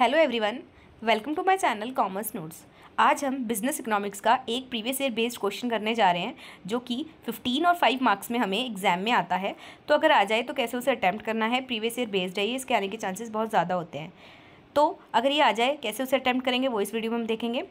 hello everyone welcome to my channel commerce notes आज हम business economics का एक प्रीवियस ईयर बेस्ड क्वेश्चन करने जा रहे हैं जो कि 15 और 5 मार्क्स में हमें एग्जाम में आता है तो अगर आ जाए तो कैसे उसे अटैम्प्ट करना है प्रीवियस ईयर बेस्ड है ये इसके आने के चांसेस बहुत ज़्यादा होते हैं तो अगर ये आ जाए कैसे उसे अटैम्प्ट करेंगे वो इस वीडियो में हम देखेंगे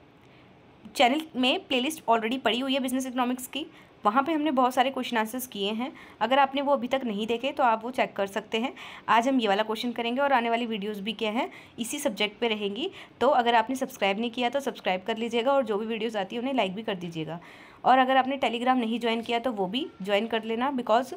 चैनल में प्लेलिस्ट ऑलरेडी पड़ी हुई है बिजनेस इकोनॉमिक्स की वहाँ पे हमने बहुत सारे क्वेश्चन आंसर्स किए हैं अगर आपने वो अभी तक नहीं देखे तो आप वो चेक कर सकते हैं आज हम ये वाला क्वेश्चन करेंगे और आने वाली वीडियोज़ भी क्या हैं इसी सब्जेक्ट पर रहेंगी तो अगर आपने सब्सक्राइब नहीं किया तो सब्सक्राइब कर लीजिएगा और जो भी वीडियोज़ आती है उन्हें लाइक भी कर दीजिएगा और अगर आपने टेलीग्राम नहीं ज्वाइन किया तो वो भी ज्वाइन कर लेना बिकॉज़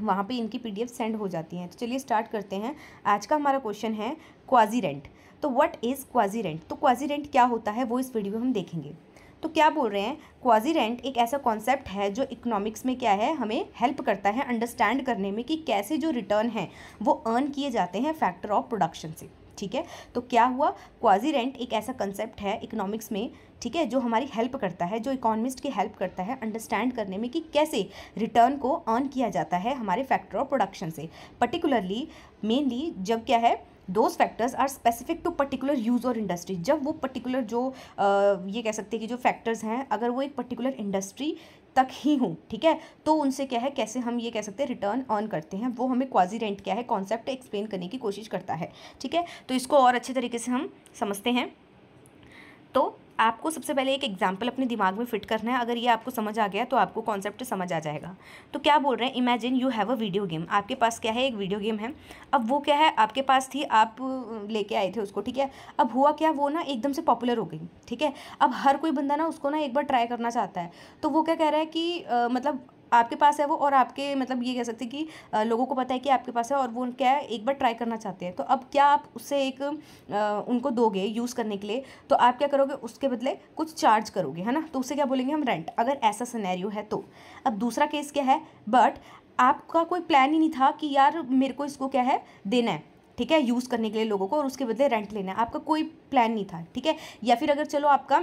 वहाँ पर इनकी पी सेंड हो जाती हैं तो चलिए स्टार्ट करते हैं आज का हमारा क्वेश्चन है क्वाजी रेंट तो व्हाट इज़ क्वाजी रेंट तो क्वाजी रेंट क्या होता है वो इस वीडियो में हम देखेंगे तो क्या बोल रहे हैं क्वाजी रेंट एक ऐसा कॉन्सेप्ट है जो इकोनॉमिक्स में क्या है हमें हेल्प करता है अंडरस्टैंड करने में कि कैसे जो रिटर्न है वो अर्न किए जाते हैं फैक्टर ऑफ प्रोडक्शन से ठीक है तो क्या हुआ क्वाजी रेंट एक ऐसा कंसेप्ट है इकोनॉमिक्स में ठीक है जो हमारी हेल्प करता है जो इकोनॉमिस्ट की हेल्प करता है अंडरस्टैंड करने में कि कैसे रिटर्न को अर्न किया जाता है हमारे फैक्टर ऑफ प्रोडक्शन से पर्टिकुलरली मेनली जब क्या है those factors are specific to particular use और इंडस्ट्री जब वो पर्टिकुलर जो आ, ये कह सकते हैं कि जो फैक्टर्स हैं अगर वो एक पर्टिकुलर इंडस्ट्री तक ही हूँ ठीक है तो उनसे क्या है कैसे हम ये कह सकते हैं रिटर्न अर्न करते हैं वो हमें क्वाजी रेंट क्या है कॉन्सेप्ट एक्सप्लेन करने की कोशिश करता है ठीक है तो इसको और अच्छे तरीके से हम समझते हैं तो आपको सबसे पहले एक एग्जाम्पल अपने दिमाग में फिट करना है अगर ये आपको समझ आ गया तो आपको कॉन्सेप्ट समझ आ जाएगा तो क्या बोल रहे हैं imagine you have a video game आपके पास क्या है एक वीडियो गेम है अब वो क्या है आपके पास थी आप लेके आए थे उसको ठीक है अब हुआ क्या वो ना एकदम से पॉपुलर हो गई ठीक है अब हर कोई बंदा ना उसको ना एक बार ट्राई करना चाहता है तो वो क्या कह रहा है कि आ, मतलब आपके पास है वो और आपके मतलब ये कह सकते हैं कि लोगों को पता है कि आपके पास है और वो क्या है एक बार ट्राई करना चाहते हैं तो अब क्या आप उससे एक उनको दोगे यूज़ करने के लिए तो आप क्या करोगे उसके बदले कुछ चार्ज करोगे है ना तो उससे क्या बोलेंगे हम रेंट अगर ऐसा सिनेरियो है तो अब दूसरा केस क्या है बट आपका कोई प्लान ही नहीं था कि यार मेरे को इसको क्या है देना है ठीक है यूज़ करने के लिए लोगों को और उसके बदले रेंट लेना है आपका कोई प्लान नहीं था ठीक है या फिर अगर चलो आपका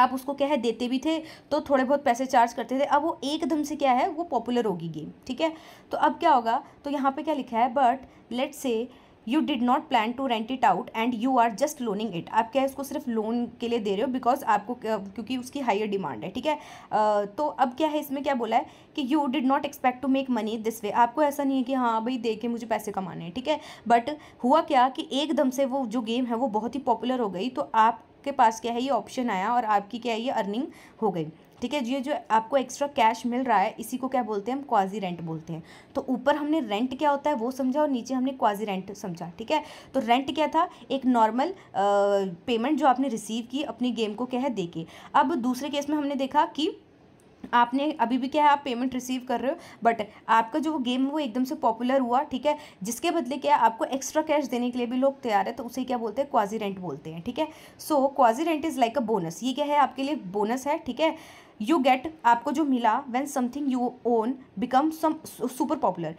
आप उसको क्या है देते भी थे तो थोड़े बहुत पैसे चार्ज करते थे अब वो एकदम से क्या है वो पॉपुलर होगी गेम ठीक है तो अब क्या होगा तो यहाँ पे क्या लिखा है but let's say you did not plan to rent it out and you are just loaning it आप क्या है उसको सिर्फ लोन के लिए दे रहे हो बिकॉज आपको क्योंकि उसकी हाइयर डिमांड है ठीक है तो अब क्या है इसमें क्या बोला है कि you did not expect to make money this way आपको ऐसा नहीं है कि हाँ भाई दे के मुझे पैसे कमाने हैं ठीक है बट हुआ क्या कि एकदम से वो जो गेम है वो बहुत ही पॉपुलर हो गई तो आप आपके पास क्या है ये ऑप्शन आया और आपकी क्या है ये अर्निंग हो गई ठीक है ये जो आपको एक्स्ट्रा कैश मिल रहा है इसी को क्या बोलते हैं हम क्वाजी रेंट बोलते हैं तो ऊपर हमने रेंट क्या होता है वो समझा और नीचे हमने क्वाजी रेंट समझा ठीक है तो रेंट क्या था एक नॉर्मल पेमेंट जो आपने रिसीव की अपनी गेम को क्या है दे के अब दूसरे केस में हमने देखा कि आपने अभी भी क्या है आप पेमेंट रिसीव कर रहे हो बट आपका जो गेम वो एकदम से पॉपुलर हुआ ठीक है जिसके बदले क्या आपको एक्स्ट्रा कैश देने के लिए भी लोग तैयार है तो उसे क्या बोलते हैं क्वाजी रेंट बोलते हैं ठीक है so quasi rent is like a bonus ये क्या है आपके लिए बोनस है ठीक है यू गेट आपको जो मिला when something you own become some super popular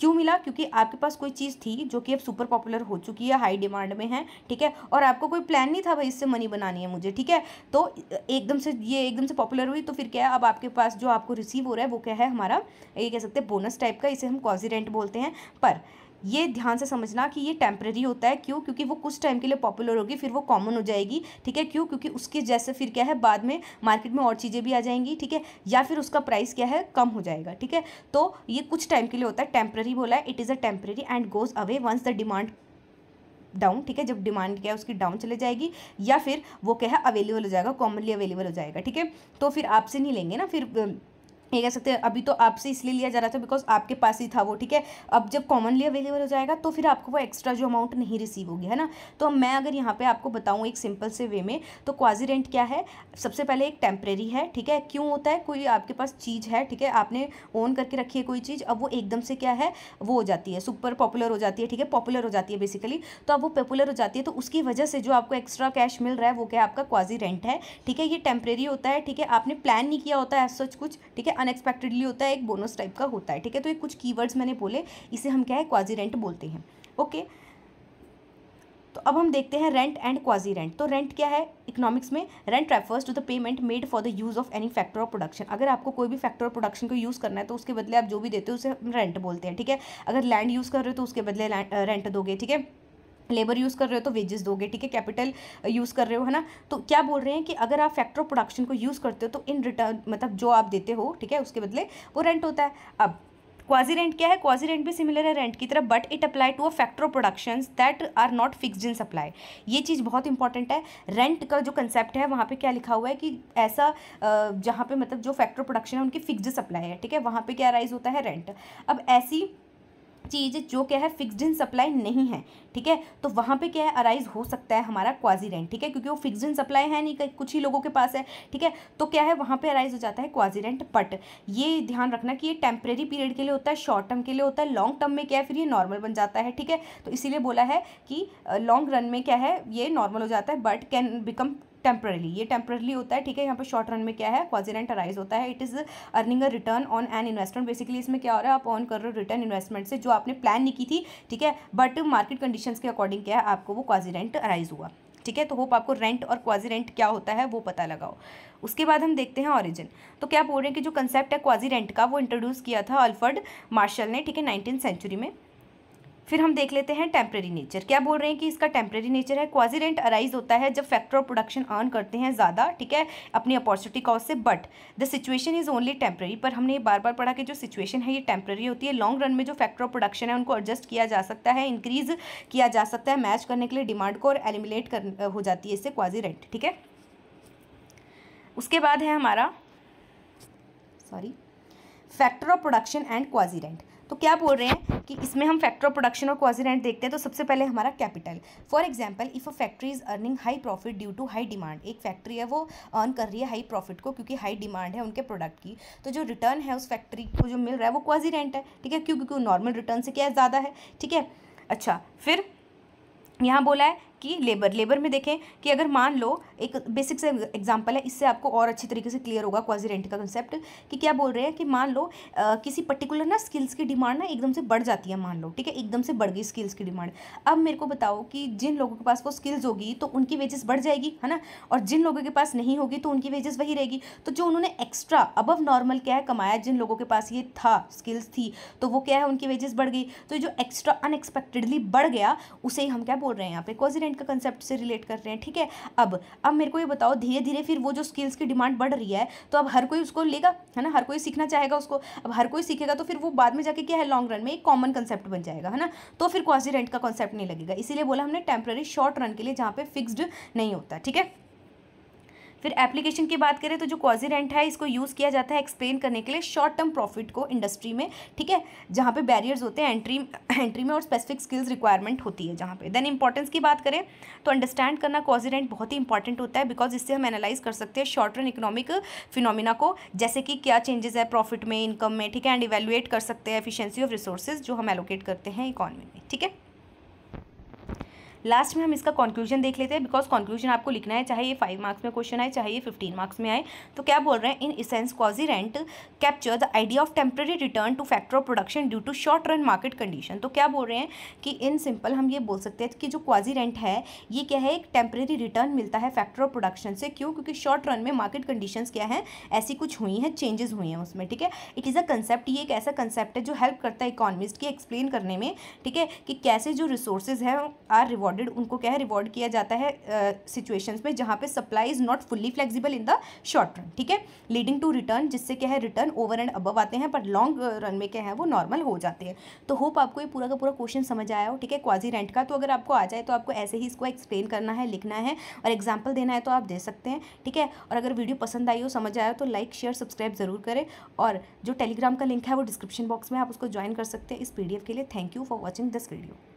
क्यों मिला क्योंकि आपके पास कोई चीज़ थी जो कि अब सुपर पॉपुलर हो चुकी है हाई डिमांड में है ठीक है और आपको कोई प्लान नहीं था भाई इससे मनी बनानी है मुझे ठीक है तो एकदम से ये एकदम से पॉपुलर हुई तो फिर क्या है अब आपके पास जो आपको रिसीव हो रहा है वो क्या है हमारा ये कह सकते हैं बोनस टाइप का इसे हम कॉजी रेंट बोलते हैं पर ये ध्यान से समझना कि ये टेम्प्रेरी होता है क्यों क्योंकि वो कुछ टाइम के लिए पॉपुलर होगी फिर वो कॉमन हो जाएगी ठीक है क्यों क्योंकि उसके जैसे फिर क्या है बाद में मार्केट में और चीज़ें भी आ जाएंगी ठीक है या फिर उसका प्राइस क्या है कम हो जाएगा ठीक है तो ये कुछ टाइम के लिए होता है टेम्प्रेरी बोला है it is a temporary and goes away once the demand down ठीक है जब डिमांड क्या है उसकी डाउन चले जाएगी या फिर वो क्या है अवेलेबल हो जाएगा कॉमनली अवेलेबल हो जाएगा ठीक है तो फिर आपसे नहीं लेंगे ना फिर ये कह सकते हैं अभी तो आपसे इसलिए लिया जा रहा था बिकॉज आपके पास ही था वो ठीक है अब जब कॉमनली अवेलेबल हो जाएगा तो फिर आपको वो एक्स्ट्रा जो अमाउंट नहीं रिसीव होगी है ना तो मैं अगर यहाँ पे आपको बताऊँ एक सिंपल से वे में तो क्वाजी रेंट क्या है सबसे पहले एक टेम्प्रेरी है ठीक है क्यों होता है कोई आपके पास चीज़ है ठीक है आपने ओन करके रखी है कोई चीज़ अब वो एकदम से क्या है वो हो जाती है सुपर पॉपुलर हो जाती है ठीक है पॉपुलर हो जाती है बेसिकली तो अब वो पॉपुलर हो जाती है तो उसकी वजह से जो आपको एक्स्ट्रा कैश मिल रहा है वो क्या आपका क्वाजी रेंट है ठीक है ये टेम्प्रेरी होता है ठीक है आपने प्लान नहीं किया होता है सच कुछ ठीक है अनएक्सपेक्टेडली होता है एक बोनस टाइप का होता है ठीक है तो ये कुछ कीवर्ड्स मैंने बोले इसे हम क्या है क्वाजी रेंट बोलते हैं ओके तो अब हम देखते हैं रेंट एंड क्वाजी रेंट तो रेंट क्या है इकोनॉमिक्स में rent refers to the payment made for the use of any factor of production अगर आपको कोई भी फैक्टर ऑफ प्रोडक्शन को यूज़ करना है तो उसके बदले आप जो भी देते हो उसे रेंट बोलते हैं ठीक है अगर लैंड यूज़ कर रहे हो तो उसके बदले रेंट दोगे ठीक है लेबर यूज़ कर रहे हो तो वेजेस दोगे ठीक है कैपिटल यूज़ uh, कर रहे हो है ना तो क्या बोल रहे हैं कि अगर आप फैक्टर ऑफ प्रोडक्शन को यूज़ करते हो तो इन रिटर्न मतलब जो आप देते हो ठीक है उसके बदले वो रेंट होता है अब क्वाजी रेंट क्या है क्वाजी रेंट भी सिमिलर है रेंट की तरफ but it apply to a factor of production that are not fixed in supply ये चीज़ बहुत इंपॉर्टेंट है रेंट का जो कंसेप्ट है वहाँ पे क्या लिखा हुआ है कि ऐसा uh, जहाँ पे मतलब जो फैक्टर ऑफ प्रोडक्शन है उनकी फिक्सड सप्लाई है ठीक है वहाँ पे क्या राइज होता है रेंट अब ऐसी चीज़ जो क्या है फिक्सड इन सप्लाई नहीं है ठीक है तो वहाँ पे क्या है अराइज हो सकता है हमारा क्वाजी रेंट ठीक है क्योंकि वो फिक्सड इन सप्लाई है नहीं कुछ ही लोगों के पास है ठीक है तो क्या है वहाँ पे अराइज हो जाता है क्वाजी रेंट बट ये ध्यान रखना कि ये टेम्प्रेरी पीरियड के लिए होता है शॉर्ट टर्म के लिए होता है लॉन्ग टर्म में क्या है फिर ये नॉर्मल बन जाता है ठीक है तो इसीलिए बोला है कि लॉन्ग रन में क्या है ये नॉर्मल हो जाता है बट कैन बिकम टेम्परली ये टेम्परली होता है ठीक है यहाँ पर शॉर्ट रन में क्या है क्वाजिनेंट अराइज होता है it is earning a return on an investment basically इसमें क्या हो रहा है आप ऑन कर रहे हो रिटर्न इन्वेस्टमेंट से जो आपने प्लान नहीं की थी ठीक है बट मार्केट कंडीशन के अकॉर्डिंग क्या है आपको वो क्वाजिनेंट अराइज हुआ ठीक है तो होप आपको रेंट और क्वाजी रेंट क्या होता है वो पता लगाओ उसके बाद हम देखते हैं ऑरिजिन तो क्या बोल रहे हैं कि जो कंसेप्ट है क्वाजी रेंट का वो इंट्रोड्यूस किया था अल्फर्ड मार्शल ने ठीक है नाइनटीन सेंचुरी में फिर हम देख लेते हैं टेम्प्रेरी नेचर क्या बोल रहे हैं कि इसका टेम्प्रेरी नेचर है क्वाजी रेंट अराइज होता है जब फैक्टर ऑफ प्रोडक्शन अर्न करते हैं ज़्यादा ठीक है अपनी अपॉर्चुनिटी कॉज से but the situation is only temporary पर हमने ये बार बार पढ़ा कि जो सिचुएशन है ये टेम्प्रेरी होती है लॉन्ग रन में जो फैक्टर ऑफ प्रोडक्शन है उनको एडजस्ट किया जा सकता है इंक्रीज किया जा सकता है मैच करने के लिए डिमांड को और एलिमिनेट कर हो जाती है इससे क्वाजी रेंट ठीक है उसके बाद है हमारा sorry factor of production and quasi rent तो क्या बोल रहे हैं कि इसमें हम फैक्ट्री ऑफ प्रोडक्शन और क्वाजी रेंट देखते हैं तो सबसे पहले हमारा capital for example if a factory is earning high profit due to high demand एक फैक्ट्री है वो अर्न कर रही है हाई प्रॉफिट को क्योंकि हाई डिमांड है उनके प्रोडक्ट की तो जो रिटर्न है उस फैक्ट्री को जो मिल रहा है वो क्वाजी रेंट है ठीक है क्यों क्योंकि नॉर्मल रिटर्न से क्या ज़्यादा है ठीक है अच्छा फिर यहाँ बोला है कि लेबर लेबर में देखें कि अगर मान लो एक बेसिक से एग्जांपल है इससे आपको और अच्छी तरीके से क्लियर होगा क्वाजी रेंट का कंसेप्ट कि क्या बोल रहे हैं कि मान लो आ, किसी पर्टिकुलर ना स्किल्स की डिमांड ना एकदम से बढ़ जाती है मान लो ठीक है एकदम से बढ़ गई स्किल्स की डिमांड अब मेरे को बताओ कि जिन लोगों के पास वो स्किल्स होगी तो उनकी वेजेस बढ़ जाएगी है ना और जिन लोगों के पास नहीं होगी तो उनकी वेजेस वही रहेगी तो जो उन्होंने एक्स्ट्रा अबव नॉर्मल क्या है कमाया जिन लोगों के पास ये था स्किल्स थी तो वो क्या है उनकी वेजेस बढ़ गई तो जो एक्स्ट्रा अनएक्सपेक्टेडली बढ़ गया उसे हम क्या बोल रहे हैं यहाँ पे क्वाजी मैनेजमेंट का कंसेप्ट से रिलेट कर रहे हैं ठीक है अब अब मेरे को ये बताओ धीरे धीरे फिर वो जो स्किल्स की डिमांड बढ़ रही है तो अब हर कोई उसको लेगा है ना हर कोई सीखना चाहेगा उसको अब हर कोई सीखेगा तो फिर वो बाद में जाके क्या है लॉन्ग रन में एक कॉमन कंसेप्ट बन जाएगा है ना तो फिर क्वासी रेंट का कॉन्सेप्ट नहीं लगेगा इसीलिए बोला हमने टेम्प्रेरी शॉर्ट रन के लिए जहाँ पे फिक्सड नहीं होता ठीक है फिर एप्लीकेशन की बात करें तो जो क्वाजी रेंट है इसको यूज़ किया जाता है एक्सप्लेन करने के लिए शॉर्ट टर्म प्रॉफिट को इंडस्ट्री में ठीक है जहाँ पे बैरियर्स होते हैं एंट्री एंट्री में और स्पेसिफिक स्किल्स रिक्वायरमेंट होती है जहाँ पे देन इंपॉर्टेंस की बात करें तो अंडरस्टैंड करना क्वाजी रेंट बहुत ही इंपॉर्टेंट होता है बिकॉज इससे हम एनालाइज कर सकते हैं शॉर्ट रन इकोनॉमिक फिनोमिना को जैसे कि क्या चेंजेस है प्रॉफिट में इनकम में ठीक है एंड इवेलुएट कर सकते हैं एफिशियंसी ऑफ रिसोर्सेज जो हम एलोकेट करते हैं इकॉनमी में ठीक है लास्ट में हम इसका कंक्लूजन देख लेते हैं बिकॉज कंक्लूजन आपको लिखना है चाहे ये फाइव मार्क्स में क्वेश्चन आए चाहे ये फिफ्टीन मार्क्स में आए तो क्या बोल रहे हैं in essence quasi rent capture the idea of temporary return to factor of production due to short run market condition तो क्या बोल रहे हैं कि इन सिंपल हम ये बोल सकते हैं कि जो क्वाजी रेंट है ये क्या है एक टेम्प्रेरी रिटर्न मिलता है फैक्टर ऑफ प्रोडक्शन से क्यों क्योंकि शॉर्ट रन में मार्केट कंडीशन क्या है ऐसी कुछ हुई हैं चेंजेस हुई हैं उसमें ठीक है इट इज़ अ कंसेप्ट ये एक ऐसा कंसेप्ट है जो हेल्प करता है इकोनॉमिस्ट की एक्सप्लेन करने में ठीक है कि कैसे जो रिसोर्सेज हैं आर रिवॉर्ड रिवॉर्डेड उनको क्या है रिवॉर्ड किया जाता है सिचुएशन uh, में जहाँ पे supply is not fully flexible in the short run ठीक है लीडिंग टू रिटर्न जिससे क्या है रिटर्न ओवर एंड अबव आते हैं पर लॉन्ग रन में क्या है वो नॉर्मल हो जाते हैं तो होप आपको ये पूरा का पूरा क्वेश्चन समझ आया हो ठीक है क्वाजी रेंट का तो अगर आपको आ जाए तो आपको ऐसे ही इसको एक्सप्लेन करना है लिखना है और एग्जाम्पल देना है तो आप दे सकते हैं ठीक है और अगर वीडियो पसंद आई हो समझ आया हो तो लाइक शेयर सब्सक्राइब ज़रूर करें और जो टेलीग्राम का लिंक है वो डिस्क्रिप्शन बॉक्स में आप उसको ज्वाइन कर सकते हैं इस पीडीएफ के लिए thank you for watching this video